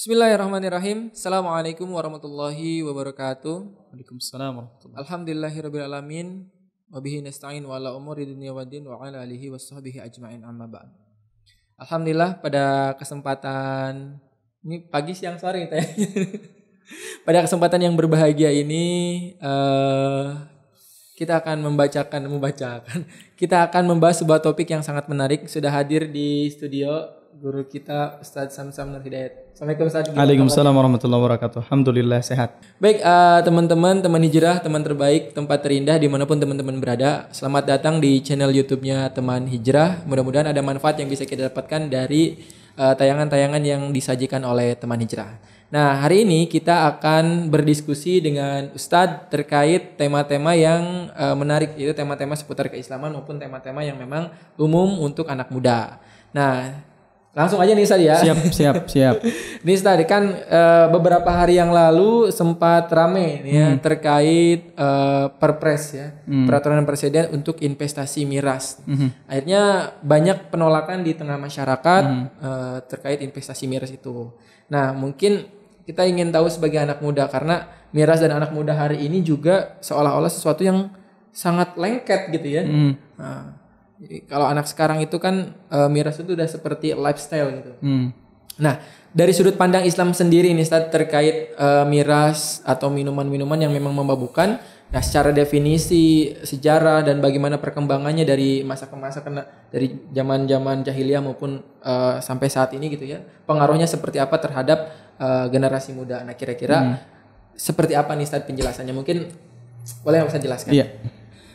Bismillahirrahmanirrahim. Assalamualaikum warahmatullahi wabarakatuh. Waalaikumsalam warahmatullahi rabbil alamin. Wabihi nasta'in wa ala umuri wa din wa ala alihi wa sahbihi ajma'in amma ba'd. Alhamdulillah pada kesempatan ini pagi siang sore ya. pada kesempatan yang berbahagia ini eh, kita akan membacakan membacakan kita akan membahas sebuah topik yang sangat menarik sudah hadir di studio guru kita Ustadz Samsam Nur Hidayat. Assalamualaikum Ustadz. Waalaikumsalam warahmatullahi wabarakatuh. Alhamdulillah sehat. Baik teman eh, teman-teman, teman hijrah, teman terbaik, tempat terindah dimanapun teman-teman berada. Selamat datang di channel YouTube-nya teman hijrah. Mudah-mudahan ada manfaat yang bisa kita dapatkan dari tayangan eh, tayangan-tayangan yang disajikan oleh teman hijrah. Nah hari ini kita akan berdiskusi dengan Ustadz terkait tema-tema yang uh, menarik, yaitu tema-tema seputar keislaman maupun tema-tema yang memang umum untuk anak muda. Nah, Langsung aja Nisa ya. Siap, siap, siap. Nisa tadi kan e, beberapa hari yang lalu sempat rame ya hmm. ya terkait e, Perpres ya, hmm. peraturan presiden untuk investasi miras. Hmm. Akhirnya banyak penolakan di tengah masyarakat hmm. E, terkait investasi miras itu. Nah, mungkin kita ingin tahu sebagai anak muda karena miras dan anak muda hari ini juga seolah-olah sesuatu yang sangat lengket gitu ya. Hmm. Nah, kalau anak sekarang itu kan uh, miras itu udah seperti lifestyle gitu. Hmm. Nah, dari sudut pandang Islam sendiri ini Ustaz terkait uh, miras atau minuman-minuman yang memang memabukkan, nah secara definisi sejarah dan bagaimana perkembangannya dari masa ke masa kena dari zaman-zaman jahiliyah maupun uh, sampai saat ini gitu ya. Pengaruhnya seperti apa terhadap uh, generasi muda? Nah, kira-kira hmm. seperti apa nih Ustaz penjelasannya? Mungkin boleh yang bisa jelaskan? Iya.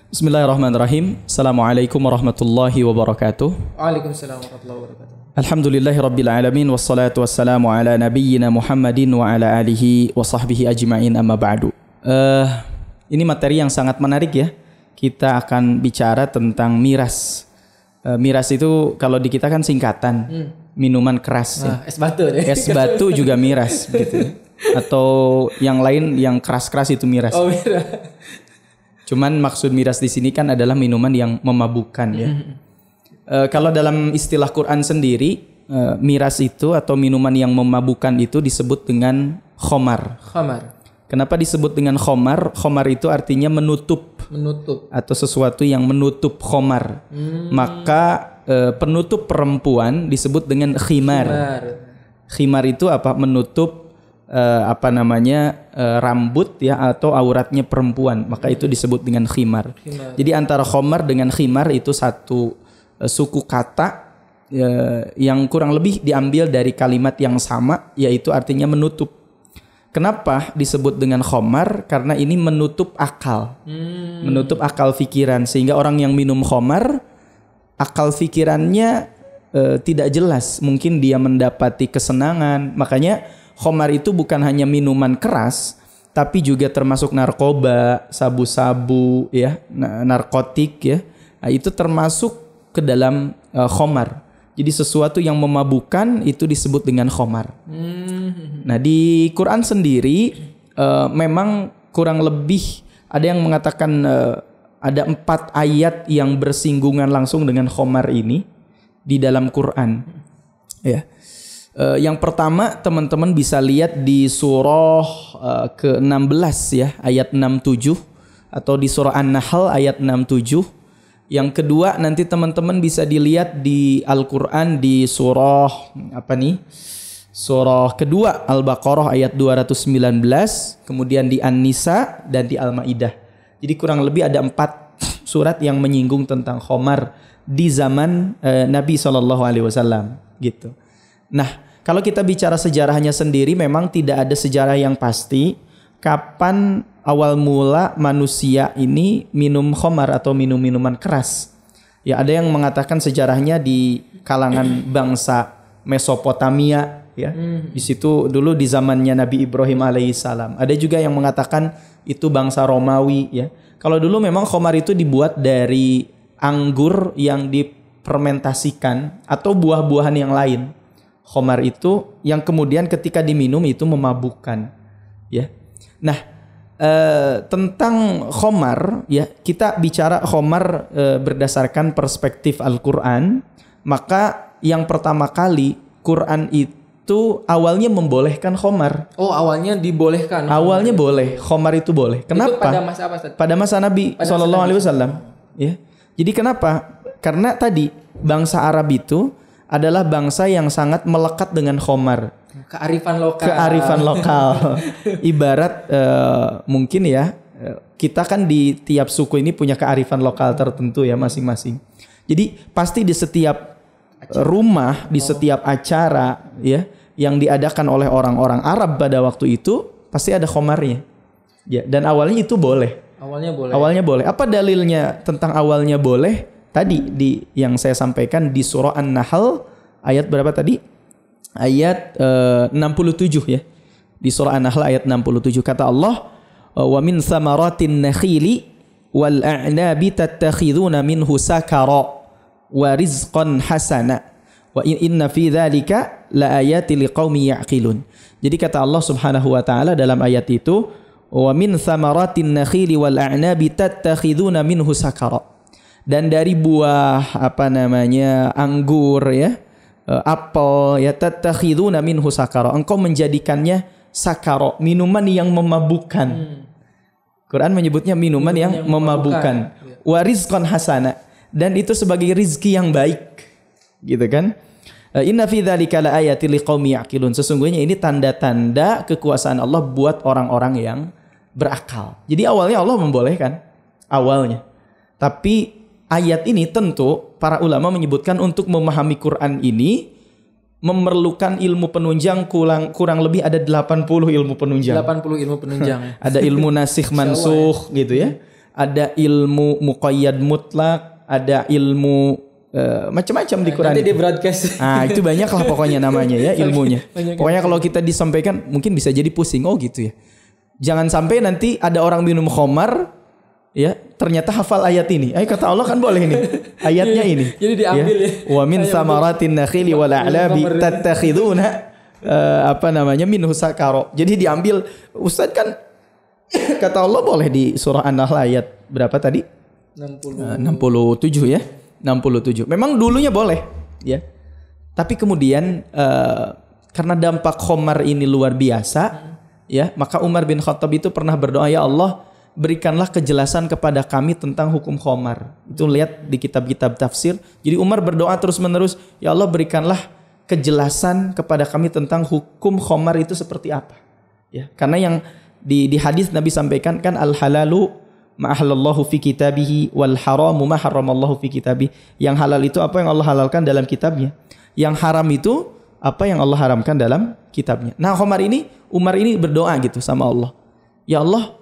Bismillahirrahmanirrahim. Assalamualaikum warahmatullahi wabarakatuh. Waalaikumsalam warahmatullahi wabarakatuh. Alhamdulillahi rabbil alamin wassalatu wassalamu ala nabiyyina Muhammadin wa ala alihi wa sahbihi ajmain amma ba'du. Uh, ini materi yang sangat menarik ya. Kita akan bicara tentang miras. Uh, miras itu kalau di kita kan singkatan. Hmm. Minuman keras ya. ah, ya. Es batu deh. Es batu juga miras gitu. Atau yang lain yang keras-keras itu miras. Oh, miras. Cuman maksud miras di sini kan adalah minuman yang memabukkan ya. e, kalau dalam istilah Quran sendiri e, miras itu atau minuman yang memabukkan itu disebut dengan khomar. Khomar. Kenapa disebut dengan khomar? Khomar itu artinya menutup. Menutup. Atau sesuatu yang menutup khomar. Hmm. Maka e, penutup perempuan disebut dengan khimar. Khimar, khimar itu apa? Menutup uh, apa namanya uh, rambut ya atau auratnya perempuan maka itu disebut dengan khimar. khimar. Jadi antara khomar dengan khimar itu satu uh, suku kata uh, yang kurang lebih diambil dari kalimat yang sama yaitu artinya menutup. Kenapa disebut dengan khomar? Karena ini menutup akal, hmm. menutup akal pikiran sehingga orang yang minum khomar akal pikirannya tidak jelas. Mungkin dia mendapati kesenangan, makanya khomar itu bukan hanya minuman keras, tapi juga termasuk narkoba, sabu-sabu, ya, narkotik, ya. Nah, itu termasuk ke dalam uh, khomar. Jadi sesuatu yang memabukan itu disebut dengan khomar. Hmm. Nah di Quran sendiri uh, memang kurang lebih ada yang mengatakan uh, ada empat ayat yang bersinggungan langsung dengan khomar ini di dalam Quran. Ya, Uh, yang pertama teman-teman bisa lihat di surah uh, eh, ke-16 ya ayat 67 atau di surah An-Nahl ayat 67. Yang kedua nanti teman-teman bisa dilihat di Al-Qur'an di surah apa nih? Surah kedua Al-Baqarah ayat 219, kemudian di An-Nisa dan di Al-Maidah. Jadi kurang lebih ada empat surat yang menyinggung tentang khomar di zaman uh, Nabi Shallallahu alaihi wasallam gitu. Nah, kalau kita bicara sejarahnya sendiri memang tidak ada sejarah yang pasti kapan awal mula manusia ini minum khomar atau minum minuman keras. Ya ada yang mengatakan sejarahnya di kalangan bangsa Mesopotamia ya. Hmm. Di situ dulu di zamannya Nabi Ibrahim alaihissalam. Ada juga yang mengatakan itu bangsa Romawi ya. Kalau dulu memang khomar itu dibuat dari anggur yang dipermentasikan atau buah-buahan yang lain khomar itu yang kemudian ketika diminum itu memabukkan ya nah e, tentang khomar ya kita bicara khomar e, berdasarkan perspektif Al-Qur'an maka yang pertama kali Quran itu awalnya membolehkan khomar. Oh, awalnya dibolehkan. Awalnya khomar. boleh, khomar itu boleh. Kenapa? Itu pada masa apa? Pada masa Nabi pada Shallallahu Alaihi Wasallam. Ya. Jadi kenapa? Karena tadi bangsa Arab itu adalah bangsa yang sangat melekat dengan Homer. Kearifan lokal. Kearifan lokal. Ibarat uh, mungkin ya eh, kita kan di tiap suku ini punya kearifan lokal tertentu ya masing-masing. Jadi pasti di setiap acara. rumah, di oh. setiap acara ya yang diadakan oleh orang-orang Arab pada waktu itu pasti ada khomarnya. Ya, dan awalnya itu boleh. Awalnya boleh. Awalnya boleh. Apa dalilnya tentang awalnya boleh? tadi di yang saya sampaikan di surah An-Nahl ayat berapa tadi? Ayat eh, uh, 67 ya. Di surah An-Nahl ayat 67 kata Allah, eh, "Wa min samaratin nakhili wal a'nabi tattakhiduna minhu sakara wa rizqan hasana." Wa inna fi dzalika laayati liqaumi ya'qilun. Jadi kata Allah Subhanahu wa taala dalam ayat itu, "Wa min samaratin nakhili wal a'nabi tattakhiduna minhu sakara." dan dari buah apa namanya anggur ya eh, apel ya tatakhiduna minhu sakara engkau menjadikannya sakara minuman yang memabukkan hmm. Quran menyebutnya minuman, minuman yang, yang memabukkan, memabukkan. rizqan hasana dan itu sebagai rizki yang baik gitu kan eh, Inna fi dzalika laayatil liqaumi yaqilun. Sesungguhnya ini tanda-tanda kekuasaan Allah buat orang-orang yang berakal. Jadi awalnya Allah membolehkan awalnya. Tapi ayat ini tentu para ulama menyebutkan untuk memahami Quran ini memerlukan ilmu penunjang kurang kurang lebih ada 80 ilmu penunjang. 80 ilmu penunjang. ada ilmu nasikh ya. mansukh gitu ya. Ada ilmu muqayyad mutlak, ada ilmu eh, macam-macam di Quran. Nanti broadcast. Ah, itu banyak lah pokoknya namanya ya ilmunya. pokoknya kalau kita disampaikan mungkin bisa jadi pusing oh gitu ya. Jangan sampai nanti ada orang minum khomar ya ternyata hafal ayat ini. Ayo eh, kata Allah kan boleh ini. Ayatnya iya, ini. Jadi diambil ya. ya. Wa min samaratin nakhili wal iya, a'labi tattakhiduna eh, apa namanya min husakaro. Jadi diambil Ustaz kan kata Allah boleh di surah An-Nahl ayat berapa tadi? 60. 67 eh, ya. 67. Memang dulunya boleh ya. Tapi kemudian uh, karena dampak Khomar ini luar biasa hmm. ya, maka Umar bin Khattab itu pernah berdoa ya Allah berikanlah kejelasan kepada kami tentang hukum khomar. Itu lihat di kitab-kitab tafsir. Jadi Umar berdoa terus-menerus, ya Allah berikanlah kejelasan kepada kami tentang hukum khomar itu seperti apa. Ya, karena yang di, di hadis Nabi sampaikan kan al halalu ma'ahallallahu fi kitabihi wal haramu ma'haramallahu fi kitabih. Yang halal itu apa yang Allah halalkan dalam kitabnya. Yang haram itu apa yang Allah haramkan dalam kitabnya. Nah, Umar ini Umar ini berdoa gitu sama Allah. Ya Allah,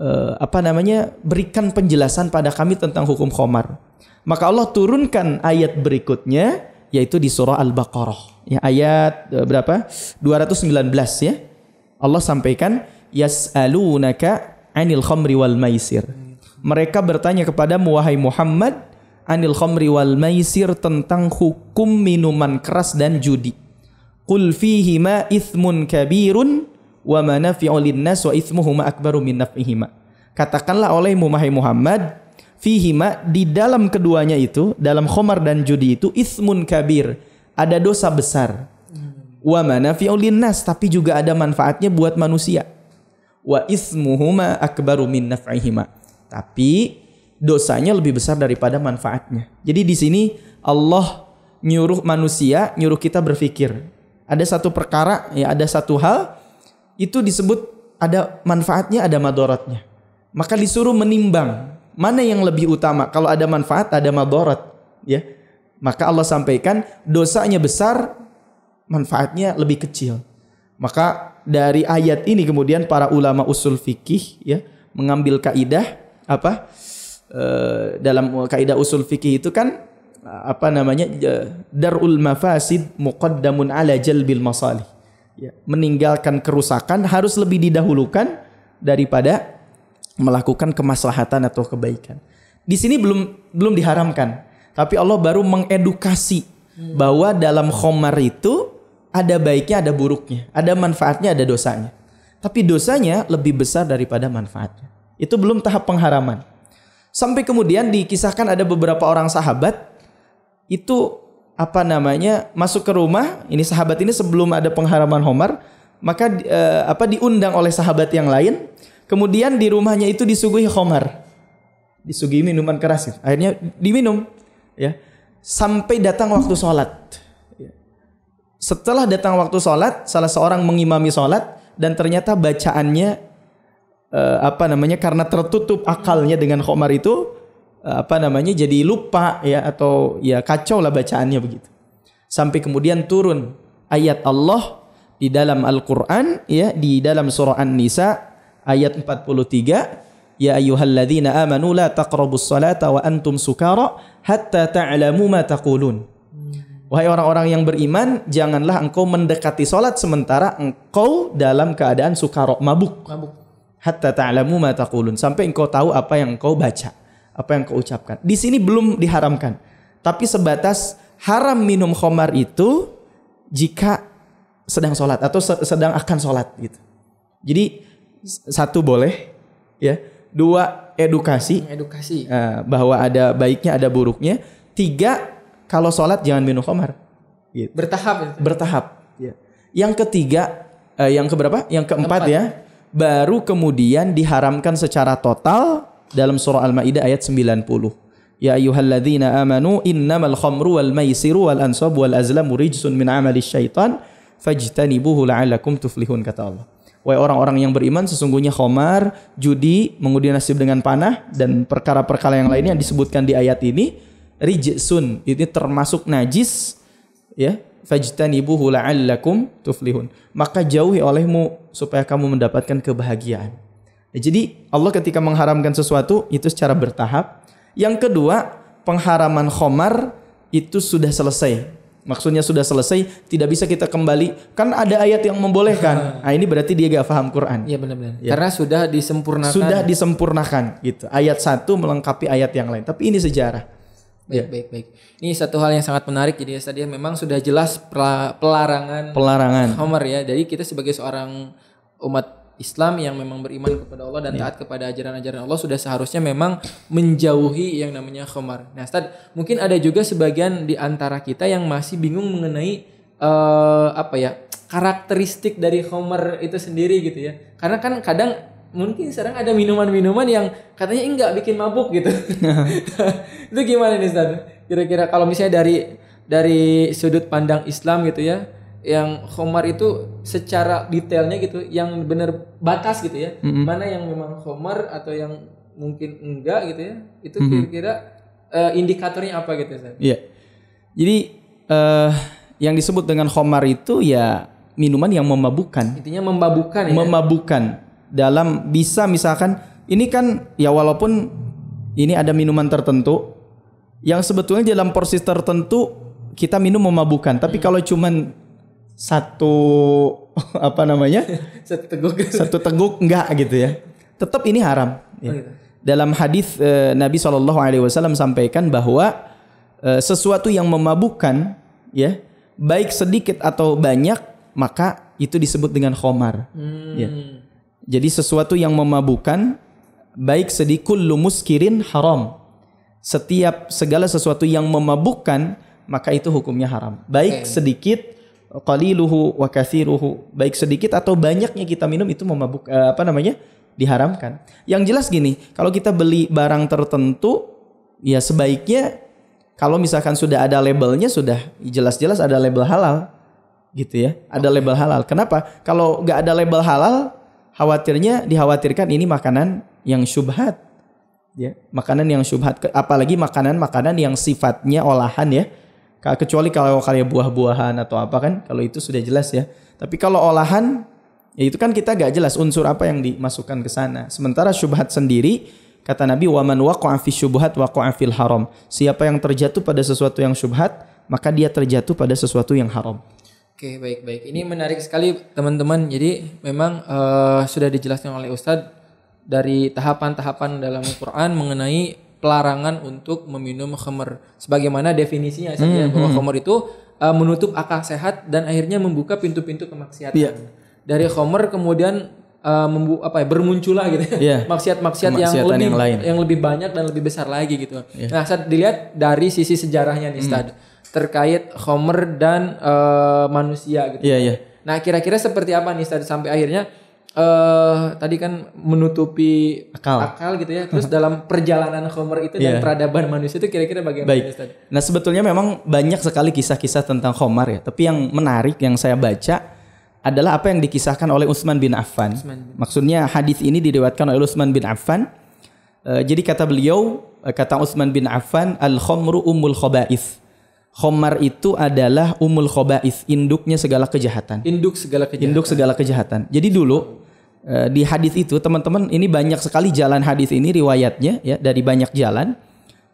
uh, apa namanya berikan penjelasan pada kami tentang hukum khomar. Maka Allah turunkan ayat berikutnya yaitu di surah Al-Baqarah. Ya, ayat uh, berapa? 219 ya. Allah sampaikan yas'alunaka 'anil khamri wal maisir. Mereka bertanya kepada wahai Muhammad anil khamri wal maisir tentang hukum minuman keras dan judi. Qul fihi ma ithmun kabirun wa manafi'u linnas wa ithmuhuma akbaru min naf'ihima. Katakanlah olehmu wahai Muhammad, fihima di dalam keduanya itu, dalam khomar dan judi itu ismun kabir, ada dosa besar. Wa mana nas tapi juga ada manfaatnya buat manusia. Wa ismuhuma akbaru min naf'ihima. Tapi dosanya lebih besar daripada manfaatnya. Jadi di sini Allah nyuruh manusia, nyuruh kita berfikir Ada satu perkara, ya ada satu hal itu disebut ada manfaatnya, ada madoratnya. Maka disuruh menimbang mana yang lebih utama. Kalau ada manfaat, ada madorat, ya. Maka Allah sampaikan dosanya besar, manfaatnya lebih kecil. Maka dari ayat ini kemudian para ulama usul fikih ya mengambil kaidah apa e, dalam kaidah usul fikih itu kan apa namanya eh, darul mafasid muqaddamun ala jalbil masalih ya, meninggalkan kerusakan harus lebih didahulukan daripada melakukan kemaslahatan atau kebaikan. Di sini belum belum diharamkan, tapi Allah baru mengedukasi hmm. bahwa dalam khomar itu ada baiknya, ada buruknya, ada manfaatnya, ada dosanya. Tapi dosanya lebih besar daripada manfaatnya. Itu belum tahap pengharaman. Sampai kemudian dikisahkan ada beberapa orang sahabat itu apa namanya masuk ke rumah ini sahabat ini sebelum ada pengharaman homer maka eh, apa diundang oleh sahabat yang lain kemudian di rumahnya itu disuguhi homer disuguhi minuman keras gitu. akhirnya diminum ya sampai datang waktu sholat ya. setelah datang waktu sholat salah seorang mengimami sholat dan ternyata bacaannya eh, apa namanya karena tertutup akalnya dengan homer itu Eh, apa namanya jadi lupa ya atau ya kacau lah bacaannya begitu. Sampai kemudian turun ayat Allah di dalam Al-Qur'an ya di dalam surah An-Nisa ayat 43 ya ayyuhalladzina amanu la taqrabus salata wa antum sukara hatta ta'lamu ma taqulun. Wahai orang-orang yang beriman, janganlah engkau mendekati salat sementara engkau dalam keadaan sukara mabuk. Mabuk. Hatta ta'lamu ma taqulun. Sampai engkau tahu apa yang engkau baca apa yang kau ucapkan. Di sini belum diharamkan. Tapi sebatas haram minum khomar itu jika sedang sholat atau sedang akan sholat gitu. Jadi satu boleh, ya. Dua edukasi, hmm, edukasi eh, bahwa ada baiknya ada buruknya. Tiga kalau sholat jangan minum khomar. Gitu. Bertahap. Bertahap. Ya. Yang ketiga, eh, yang keberapa? Yang keempat ya. Baru kemudian diharamkan secara total dalam surah Al-Maidah ayat 90. Ya ayyuhalladzina amanu innamal khamru wal maisiru wal ansab wal azlamu rijsun min amali syaitan fajtanibuhu la'allakum tuflihun kata Allah. Wahai orang-orang yang beriman sesungguhnya khamar judi, mengundi nasib dengan panah dan perkara-perkara yang lainnya yang disebutkan di ayat ini rijsun ini termasuk najis ya fajtanibuhu la'allakum tuflihun. Maka jauhi olehmu supaya kamu mendapatkan kebahagiaan. Ya, jadi Allah ketika mengharamkan sesuatu itu secara bertahap. Yang kedua, pengharaman khomar itu sudah selesai. Maksudnya sudah selesai, tidak bisa kita kembali. Kan ada ayat yang membolehkan. Nah, ini berarti dia gak paham Quran. Iya benar-benar. Ya. Karena sudah disempurnakan. Sudah disempurnakan gitu. Ayat satu melengkapi ayat yang lain. Tapi ini sejarah. Baik, ya. baik, baik. Ini satu hal yang sangat menarik. Jadi tadi ya, memang sudah jelas pelarangan. Pelarangan. Homer ya. Jadi kita sebagai seorang umat Islam yang memang beriman kepada Allah dan iya. taat kepada ajaran-ajaran Allah sudah seharusnya memang menjauhi yang namanya khamar. Nah, Ustaz, mungkin ada juga sebagian di antara kita yang masih bingung mengenai uh, apa ya? karakteristik dari khamar itu sendiri gitu ya. Karena kan kadang mungkin sekarang ada minuman-minuman yang katanya enggak bikin mabuk gitu. itu gimana nih Ustaz? Kira-kira kalau misalnya dari dari sudut pandang Islam gitu ya, yang Homer itu secara detailnya gitu yang bener batas gitu ya mm -hmm. mana yang memang Homer atau yang mungkin enggak gitu ya itu kira-kira mm -hmm. uh, indikatornya apa gitu ya, Iya yeah. jadi uh, yang disebut dengan Homer itu ya minuman yang memabukan. intinya memabukan ya memabukkan dalam bisa misalkan ini kan ya walaupun ini ada minuman tertentu yang sebetulnya dalam porsi tertentu kita minum memabukan, tapi hmm. kalau cuman satu apa namanya satu teguk satu teguk enggak gitu ya tetap ini haram ya. oh, gitu. dalam hadis uh, Nabi saw Alaihi Wasallam sampaikan bahwa uh, sesuatu yang memabukkan ya baik sedikit atau banyak maka itu disebut dengan khomar hmm. ya. jadi sesuatu yang memabukkan baik sedikit lumus kirin haram setiap segala sesuatu yang memabukkan maka itu hukumnya haram baik okay. sedikit qaliluhu wa kathiruhu, baik sedikit atau banyaknya kita minum itu memabuk eh, apa namanya? diharamkan. Yang jelas gini, kalau kita beli barang tertentu ya sebaiknya kalau misalkan sudah ada labelnya sudah jelas-jelas ada label halal gitu ya. Ada okay. label halal. Kenapa? Kalau nggak ada label halal, khawatirnya dikhawatirkan ini makanan yang syubhat ya makanan yang syubhat apalagi makanan-makanan yang sifatnya olahan ya Kecuali kalau kalian buah-buahan atau apa kan, kalau itu sudah jelas ya. Tapi kalau olahan, ya itu kan kita gak jelas unsur apa yang dimasukkan ke sana. Sementara syubhat sendiri, kata Nabi, waman waqa'a fi syubhat waqa'a fil haram. Siapa yang terjatuh pada sesuatu yang syubhat, maka dia terjatuh pada sesuatu yang haram. Oke, baik baik. Ini menarik sekali teman-teman. Jadi memang uh, sudah dijelaskan oleh Ustadz dari tahapan-tahapan dalam Quran mengenai pelarangan untuk meminum khamer sebagaimana definisinya saja ya, hmm, bahwa hmm. itu uh, menutup akal sehat dan akhirnya membuka pintu-pintu kemaksiatan. Yeah. Dari khamer kemudian uh, membu apa ya bermunculah gitu. Yeah. Iya. Maksiat-maksiat yang lebih yang, lain. yang lebih banyak dan lebih besar lagi gitu. Yeah. Nah, saat dilihat dari sisi sejarahnya nih, hmm. Stad, terkait khamer dan uh, manusia gitu. yeah, Yeah. Nah, kira-kira seperti apa nih Stad sampai akhirnya uh, tadi kan menutupi akal. akal gitu ya. Terus dalam perjalanan Homer itu yeah. dan iya. peradaban manusia itu kira-kira bagaimana? Baik. Ustaz? Nah sebetulnya memang banyak sekali kisah-kisah tentang Homer ya. Tapi yang menarik yang saya baca adalah apa yang dikisahkan oleh Utsman bin Affan. Usman bin. Maksudnya hadis ini diriwayatkan oleh Utsman bin Affan. Uh, jadi kata beliau, eh, kata Utsman bin Affan, al khomru umul khobais. Khomar itu adalah umul khobais, induknya segala kejahatan. Induk segala kejahatan. Induk segala kejahatan. Jadi dulu e, di hadis itu teman-teman ini banyak sekali jalan hadis ini riwayatnya ya dari banyak jalan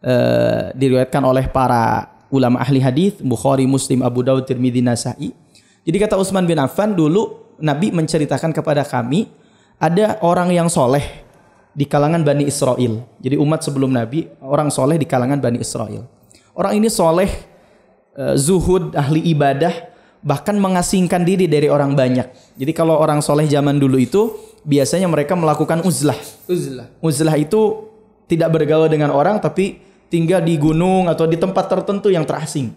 eh, diriwayatkan oleh para ulama ahli hadis Bukhari, Muslim, Abu Dawud Tirmidzi, Nasai. Jadi kata Utsman bin Affan dulu Nabi menceritakan kepada kami ada orang yang soleh di kalangan Bani Israel. Jadi umat sebelum Nabi orang soleh di kalangan Bani Israel. Orang ini soleh Eh, zuhud, ahli ibadah, bahkan mengasingkan diri dari orang banyak. Jadi kalau orang soleh zaman dulu itu biasanya mereka melakukan uzlah. Uzlah. Uzlah itu tidak bergaul dengan orang tapi tinggal di gunung atau di tempat tertentu yang terasing.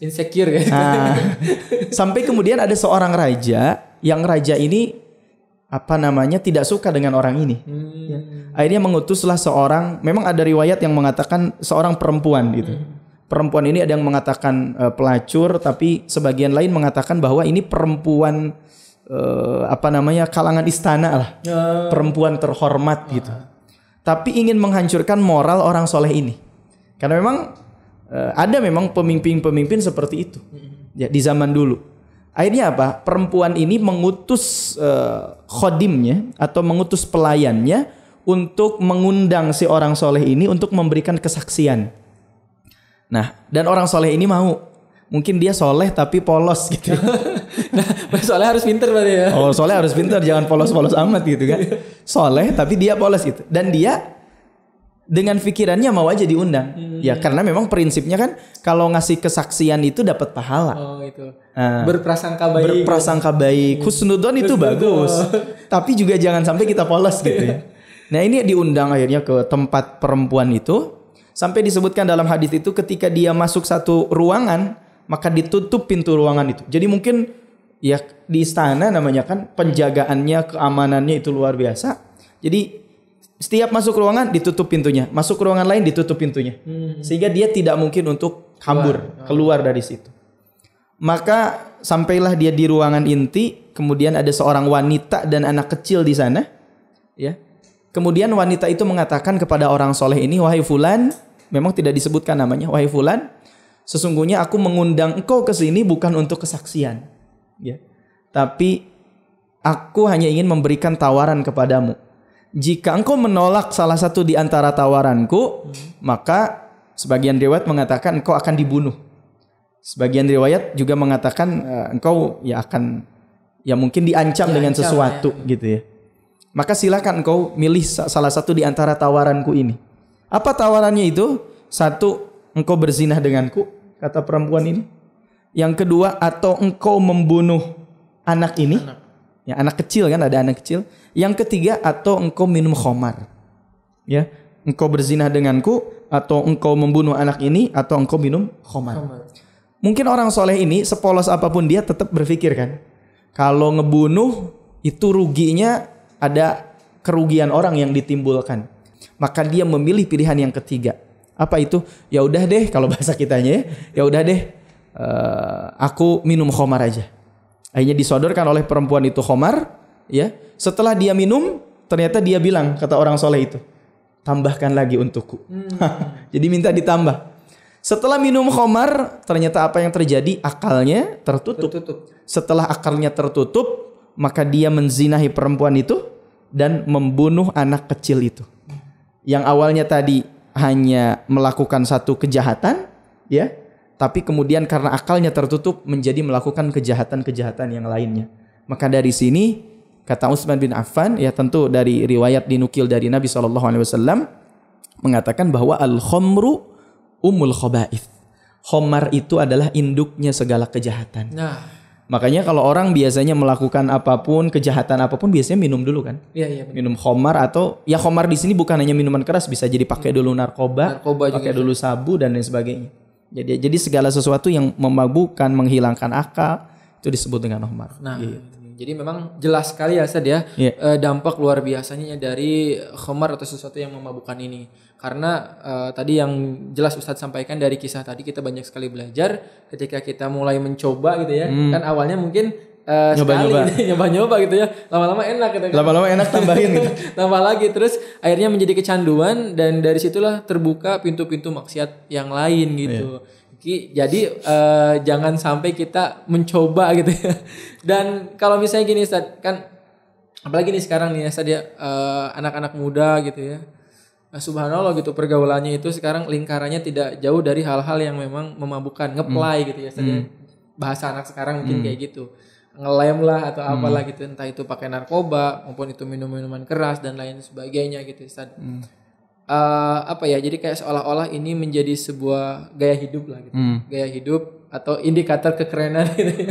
Insecure guys. Ya. Nah, sampai kemudian ada seorang raja yang raja ini apa namanya tidak suka dengan orang ini. Hmm. Ya. Akhirnya mengutuslah seorang, memang ada riwayat yang mengatakan seorang perempuan gitu. Hmm perempuan ini ada yang mengatakan uh, pelacur tapi sebagian lain mengatakan bahwa ini perempuan uh, apa namanya kalangan istana lah. Uh. Perempuan terhormat uh. gitu. Tapi ingin menghancurkan moral orang soleh ini. Karena memang uh, ada memang pemimpin-pemimpin seperti itu. Ya di zaman dulu. Akhirnya apa? Perempuan ini mengutus uh, khodimnya atau mengutus pelayannya untuk mengundang si orang soleh ini untuk memberikan kesaksian. Nah, dan orang soleh ini mau. Mungkin dia soleh tapi polos gitu. nah, soleh harus pinter berarti ya. Oh, soleh harus pinter, jangan polos-polos amat gitu kan. Soleh tapi dia polos gitu. Dan dia dengan pikirannya mau aja diundang. Hmm. Ya karena memang prinsipnya kan kalau ngasih kesaksian itu dapat pahala. Oh itu. Nah, berprasangka baik. Berprasangka baik. Khusnudon hmm. itu Husnudon. bagus. Tapi juga jangan sampai kita polos gitu ya. Nah ini diundang akhirnya ke tempat perempuan itu Sampai disebutkan dalam hadis itu ketika dia masuk satu ruangan, maka ditutup pintu ruangan itu. Jadi mungkin ya di istana namanya kan penjagaannya, keamanannya itu luar biasa. Jadi setiap masuk ruangan ditutup pintunya, masuk ruangan lain ditutup pintunya. Hmm. Sehingga dia tidak mungkin untuk kabur, oh. keluar dari situ. Maka sampailah dia di ruangan inti, kemudian ada seorang wanita dan anak kecil di sana, ya Kemudian wanita itu mengatakan kepada orang soleh ini, wahai fulan, memang tidak disebutkan namanya, wahai fulan, sesungguhnya aku mengundang engkau ke sini bukan untuk kesaksian, ya. Tapi aku hanya ingin memberikan tawaran kepadamu. Jika engkau menolak salah satu di antara tawaranku, hmm. maka sebagian riwayat mengatakan engkau akan dibunuh. Sebagian riwayat juga mengatakan eh, engkau ya akan ya mungkin diancam ya, dengan sesuatu ya. gitu ya maka silakan engkau milih salah satu di antara tawaranku ini. Apa tawarannya itu? Satu, engkau berzinah denganku, kata perempuan ini. Yang kedua, atau engkau membunuh anak ini. Anak. Ya, anak kecil kan, ada anak kecil. Yang ketiga, atau engkau minum khomar. Ya, engkau berzinah denganku, atau engkau membunuh anak ini atau engkau minum khomar. Mungkin orang soleh ini sepolos apapun dia tetap berpikir kan, kalau ngebunuh itu ruginya ada kerugian orang yang ditimbulkan. Maka dia memilih pilihan yang ketiga. Apa itu? Ya udah deh kalau bahasa kitanya ya. Ya udah deh eh, aku minum khomar aja. Akhirnya disodorkan oleh perempuan itu khomar, ya. Setelah dia minum, ternyata dia bilang kata orang soleh itu, tambahkan lagi untukku. Hmm. Jadi minta ditambah. Setelah minum khomar, ternyata apa yang terjadi? Akalnya tertutup. tertutup. Setelah akalnya tertutup, maka dia menzinahi perempuan itu dan membunuh anak kecil itu. Yang awalnya tadi hanya melakukan satu kejahatan, ya, tapi kemudian karena akalnya tertutup menjadi melakukan kejahatan-kejahatan yang lainnya. Maka dari sini kata Utsman bin Affan, ya tentu dari riwayat dinukil dari Nabi Shallallahu Alaihi Wasallam mengatakan bahwa al khomru umul khobaith. Khomar itu adalah induknya segala kejahatan. Nah. Makanya kalau orang biasanya melakukan apapun kejahatan apapun biasanya minum dulu kan? Iya iya. Minum khomar atau ya khomar di sini bukan hanya minuman keras bisa jadi pakai dulu narkoba, narkoba pakai dulu sabu dan lain sebagainya. Jadi jadi segala sesuatu yang memabukkan, menghilangkan akal itu disebut dengan khomar. Nah, gitu. Jadi memang jelas sekali ya Sad ya yeah. Iya. dampak luar biasanya dari khamar atau sesuatu yang memabukkan ini. Karena uh, tadi yang jelas Ustaz sampaikan dari kisah tadi kita banyak sekali belajar ketika kita mulai mencoba gitu ya. Hmm. Kan awalnya mungkin nyoba eh, nyoba-nyoba gitu ya, nyoba-nyoba gitu ya. Lama-lama enak gitu kan. Lama-lama enak tambahin gitu. Tambah lagi terus akhirnya menjadi kecanduan dan dari situlah terbuka pintu-pintu maksiat yang lain gitu. Yeah. Ki, jadi uh, jangan sampai kita mencoba gitu ya. Dan kalau misalnya gini Ustaz, kan apalagi nih sekarang nih ya Ustaz ya uh, anak-anak muda gitu ya. Nah, subhanallah gitu pergaulannya itu sekarang lingkarannya tidak jauh dari hal-hal yang memang memabukkan, ngeplay hmm. gitu ya Ustaz ya. hmm. Bahasa anak sekarang mungkin hmm. kayak gitu. Ngelem lah atau hmm. apalah hmm. gitu, entah itu pakai narkoba maupun itu minum-minuman keras dan lain sebagainya gitu Ustaz. Hmm uh, apa ya jadi kayak seolah-olah ini menjadi sebuah gaya hidup lah gitu hmm. gaya hidup atau indikator kekerenan gitu ya.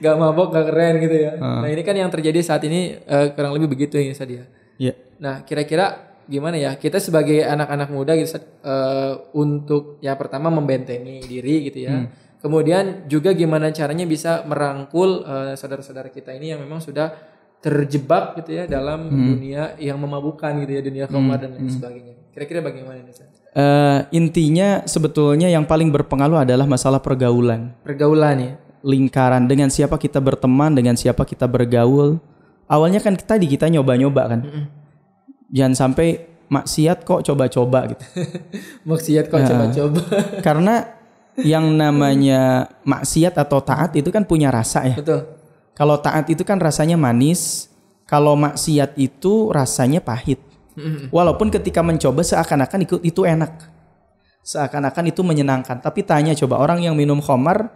gak mabok gak keren gitu ya hmm. nah ini kan yang terjadi saat ini uh, kurang lebih begitu ya Ustaz ya yeah. nah kira-kira gimana ya kita sebagai anak-anak muda gitu uh, untuk ya pertama membentengi diri gitu ya hmm. kemudian juga gimana caranya bisa merangkul saudara-saudara uh, saudara -saudara kita ini yang memang sudah terjebak gitu ya dalam hmm. dunia yang memabukkan gitu ya dunia koma hmm. dan lain hmm. sebagainya. Kira-kira bagaimana nih? Uh, intinya sebetulnya yang paling berpengaruh adalah masalah pergaulan. Pergaulan ya. Lingkaran dengan siapa kita berteman, dengan siapa kita bergaul. Awalnya kan tadi kita nyoba-nyoba kan. Mm -mm. Jangan sampai maksiat kok coba-coba gitu. maksiat kok coba-coba. karena yang namanya maksiat atau taat itu kan punya rasa ya. Betul kalau taat itu kan rasanya manis, kalau maksiat itu rasanya pahit. Walaupun ketika mencoba seakan-akan ikut itu enak. Seakan-akan itu menyenangkan. Tapi tanya coba orang yang minum khamar,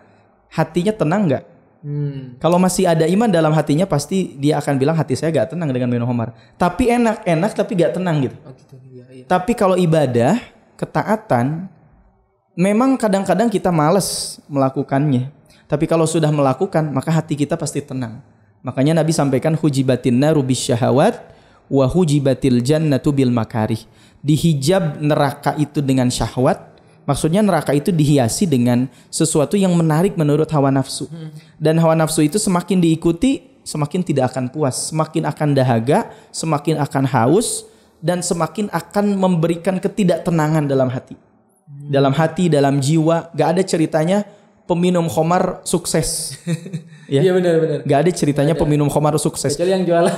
hatinya tenang nggak? Hmm. Kalau masih ada iman dalam hatinya pasti dia akan bilang hati saya gak tenang dengan minum khomar. Tapi enak, enak tapi gak tenang gitu. Oh, gitu. iya, iya. Tapi kalau ibadah, ketaatan, memang kadang-kadang kita males melakukannya. Tapi kalau sudah melakukan, maka hati kita pasti tenang. Makanya Nabi sampaikan hujibatin naru syahawat wa hujibatil jannatu bil makarih. Dihijab neraka itu dengan syahwat, Maksudnya neraka itu dihiasi dengan sesuatu yang menarik menurut hawa nafsu. Dan hawa nafsu itu semakin diikuti, semakin tidak akan puas, semakin akan dahaga, semakin akan haus, dan semakin akan memberikan ketidaktenangan dalam hati. Dalam hati, dalam jiwa, gak ada ceritanya peminum Komar sukses. ya? Iya benar benar. Gak ada ceritanya ada. peminum Komar sukses. Kecuali yang jualan.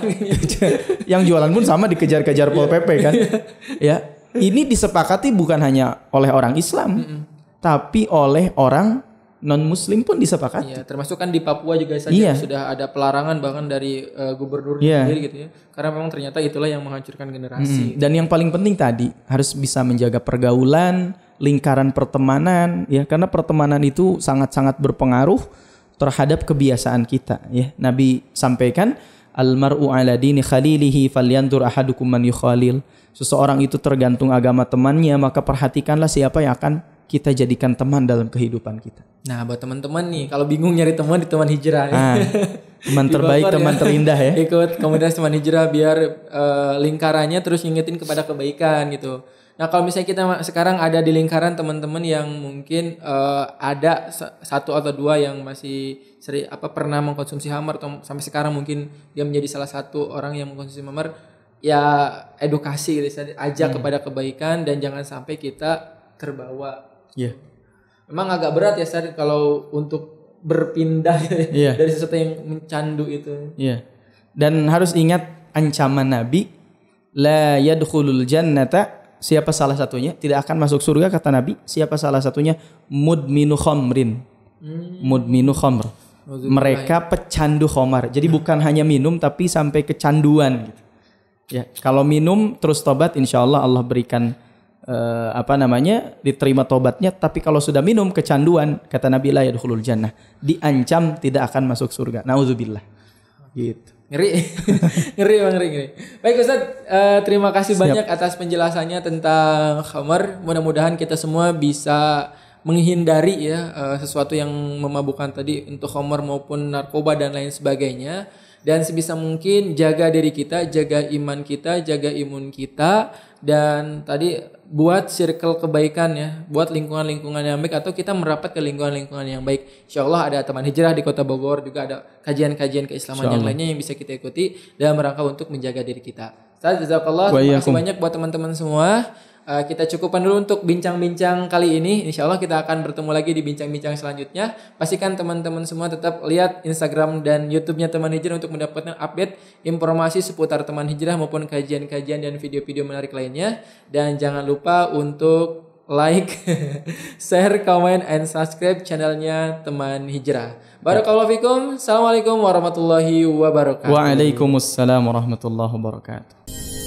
yang jualan pun sama dikejar-kejar Pol PP iya. kan. ya. Ini disepakati bukan hanya oleh orang Islam, tapi oleh orang non muslim pun disepakati. Iya, termasuk kan di Papua juga saja iya. sudah ada pelarangan bahkan dari uh, gubernur yeah. sendiri gitu ya. Karena memang ternyata itulah yang menghancurkan generasi. Mm. Dan yang paling penting tadi harus bisa menjaga pergaulan, lingkaran pertemanan ya karena pertemanan itu sangat-sangat berpengaruh terhadap kebiasaan kita ya Nabi sampaikan almaru ala dini khalilihi falyantur ahadukum man yukhalil seseorang itu tergantung agama temannya maka perhatikanlah siapa yang akan kita jadikan teman dalam kehidupan kita. Nah, buat teman-teman nih, kalau bingung nyari teman di ya. ah, teman hijrah. Nah, teman terbaik, teman ya. terindah ya. Ikut komunitas teman hijrah biar uh, lingkarannya terus ngingetin kepada kebaikan gitu. Nah kalau misalnya kita sekarang ada di lingkaran teman-teman yang mungkin uh, ada satu atau dua yang masih seri, apa pernah mengkonsumsi hammer atau sampai sekarang mungkin dia menjadi salah satu orang yang mengkonsumsi hammer ya edukasi gitu, ajak hmm. kepada kebaikan dan jangan sampai kita terbawa. Iya. Yeah. Memang agak berat ya Sari kalau untuk berpindah yeah. dari sesuatu yang mencandu itu. Iya. Yeah. Dan harus ingat ancaman Nabi la yadkhulul jannata siapa salah satunya tidak akan masuk surga kata Nabi siapa salah satunya mudminu khomrin hmm. mudminu khomr mereka pecandu khomar jadi bukan hanya minum tapi sampai kecanduan gitu. ya kalau minum terus tobat insya Allah Allah berikan uh, apa namanya diterima tobatnya tapi kalau sudah minum kecanduan kata Nabi lah ya jannah diancam tidak akan masuk surga nauzubillah gitu Ngeri. ngeri bang, ngeri, ngeri. Baik Ustaz, uh, terima kasih Siap. banyak atas penjelasannya tentang khamar. Mudah-mudahan kita semua bisa menghindari ya uh, sesuatu yang memabukkan tadi untuk khamar maupun narkoba dan lain sebagainya dan sebisa mungkin jaga diri kita, jaga iman kita, jaga imun kita dan tadi buat circle kebaikan ya, buat lingkungan-lingkungan yang baik atau kita merapat ke lingkungan-lingkungan yang baik. Insya Allah ada teman hijrah di Kota Bogor juga ada kajian-kajian keislaman yang lainnya yang bisa kita ikuti dalam rangka untuk menjaga diri kita. Saya jazakallah terima kasih banyak buat teman-teman semua. Eh, kita cukupkan dulu untuk bincang-bincang kali ini. Insya Allah kita akan bertemu lagi di bincang-bincang selanjutnya. Pastikan teman-teman semua tetap lihat Instagram dan YouTube-nya Teman Hijrah untuk mendapatkan update informasi seputar Teman Hijrah maupun kajian-kajian dan video-video menarik lainnya. Dan jangan lupa untuk like, share, comment, and subscribe channelnya Teman Hijrah. Barakallahu fikum. Assalamualaikum warahmatullahi wabarakatuh. Waalaikumsalam warahmatullahi wabarakatuh.